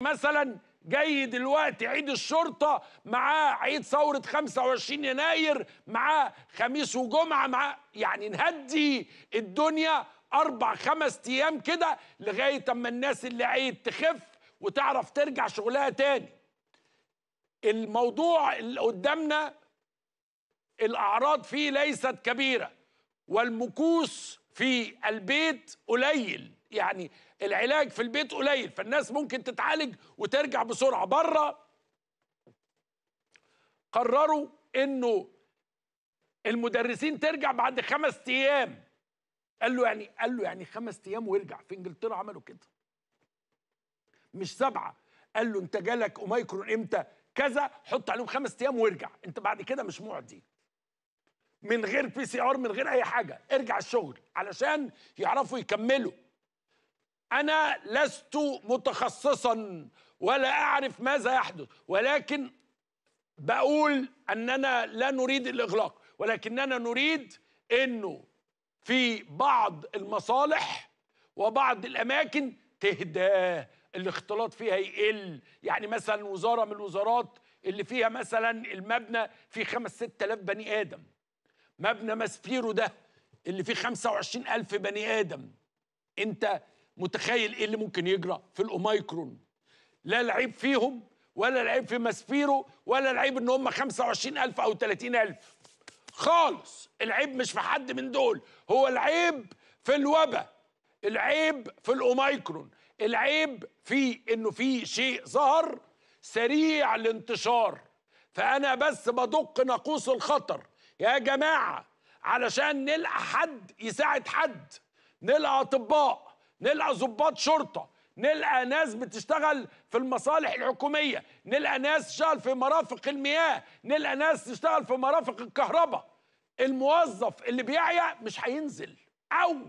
مثلا جاي دلوقتي عيد الشرطة معاه عيد ثورة 25 يناير معاه خميس وجمعة معاه يعني نهدي الدنيا أربع خمس أيام كده لغاية أما الناس اللي عيد تخف وتعرف ترجع شغلها تاني الموضوع اللي قدامنا الأعراض فيه ليست كبيرة والمكوس في البيت قليل يعني العلاج في البيت قليل فالناس ممكن تتعالج وترجع بسرعه بره قرروا انه المدرسين ترجع بعد خمس ايام قال له يعني قال له يعني خمس ايام ويرجع في انجلترا عملوا كده مش سبعه قال له انت جالك اوميكرون امتى كذا حط عليهم خمس ايام وارجع انت بعد كده مش معدي من غير بي سي ار من غير اي حاجه ارجع الشغل علشان يعرفوا يكملوا انا لست متخصصا ولا اعرف ماذا يحدث ولكن بقول اننا لا نريد الاغلاق ولكننا نريد انه في بعض المصالح وبعض الاماكن تهدى الاختلاط فيها يقل يعني مثلا وزاره من الوزارات اللي فيها مثلا المبنى فيه 5 6000 بني ادم مبنى ماسبيرو ده اللي فيه 25000 بني ادم انت متخيل ايه اللي ممكن يجرى في الاوميكرون لا العيب فيهم ولا العيب في ماسبيرو ولا العيب ان هم 25000 او 30000 خالص العيب مش في حد من دول هو العيب في الوباء العيب في الاوميكرون العيب في انه في شيء ظهر سريع الانتشار فانا بس بدق ناقوس الخطر يا جماعه علشان نلقى حد يساعد حد نلقى اطباء نلقى ضباط شرطه نلقى ناس بتشتغل في المصالح الحكوميه نلقى ناس تشتغل في مرافق المياه نلقى ناس تشتغل في مرافق الكهرباء الموظف اللي بيعيا مش هينزل او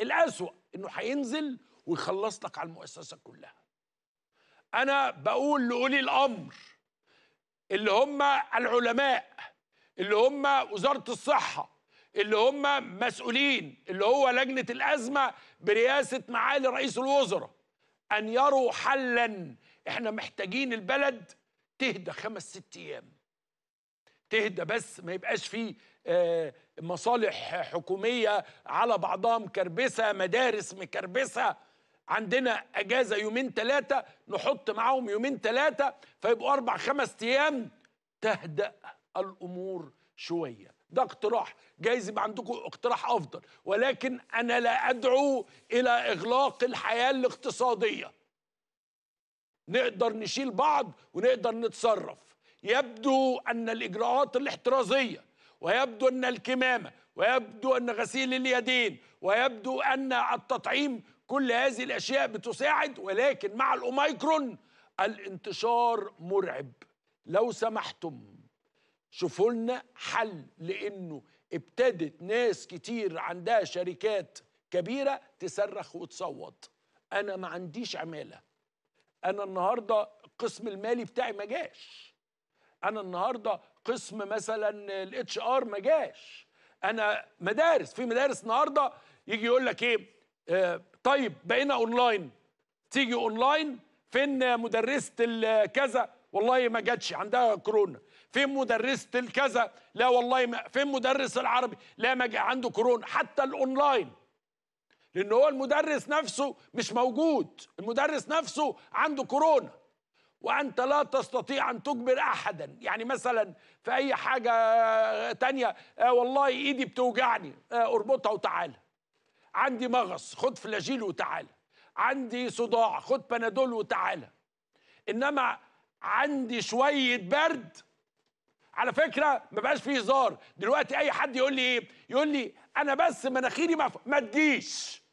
الاسوا انه هينزل ويخلص لك على المؤسسه كلها انا بقول لاولي الامر اللي هم العلماء اللي هم وزاره الصحه اللي هم مسؤولين اللي هو لجنة الأزمة برئاسة معالي رئيس الوزراء أن يروا حلا احنا محتاجين البلد تهدى خمس ست أيام تهدى بس ما يبقاش فيه آه، مصالح حكومية على بعضها مكربسة مدارس مكربسة عندنا أجازة يومين ثلاثة نحط معاهم يومين ثلاثة فيبقوا أربع خمس أيام تهدأ الأمور شوية ده اقتراح جايز يبقى عندكم اقتراح افضل ولكن انا لا ادعو الى اغلاق الحياه الاقتصاديه نقدر نشيل بعض ونقدر نتصرف يبدو ان الاجراءات الاحترازيه ويبدو ان الكمامه ويبدو ان غسيل اليدين ويبدو ان التطعيم كل هذه الاشياء بتساعد ولكن مع الاوميكرون الانتشار مرعب لو سمحتم شوفوا لنا حل لانه ابتدت ناس كتير عندها شركات كبيره تصرخ وتصوت انا ما عنديش عماله انا النهارده القسم المالي بتاعي ما جاش انا النهارده قسم مثلا الاتش ار ما جاش انا مدارس في مدارس النهارده يجي يقول لك ايه آه طيب بقينا اونلاين تيجي اونلاين فين مدرسه كذا والله ما جاتش عندها كورونا فين مدرسة الكذا لا والله ما فين مدرس العربي لا ما عنده كورونا حتى الأونلاين لأن هو المدرس نفسه مش موجود المدرس نفسه عنده كورونا وأنت لا تستطيع أن تجبر أحدا يعني مثلا في أي حاجة تانية آه والله إيدي بتوجعني آه اربطها وتعالى عندي مغص خد فلاجيل وتعالى عندي صداع خد بنادول وتعالى إنما عندي شويه برد على فكره ما بقاش فيه هزار دلوقتي اي حد يقول لي ايه يقول لي انا بس مناخيري ما ما تجيش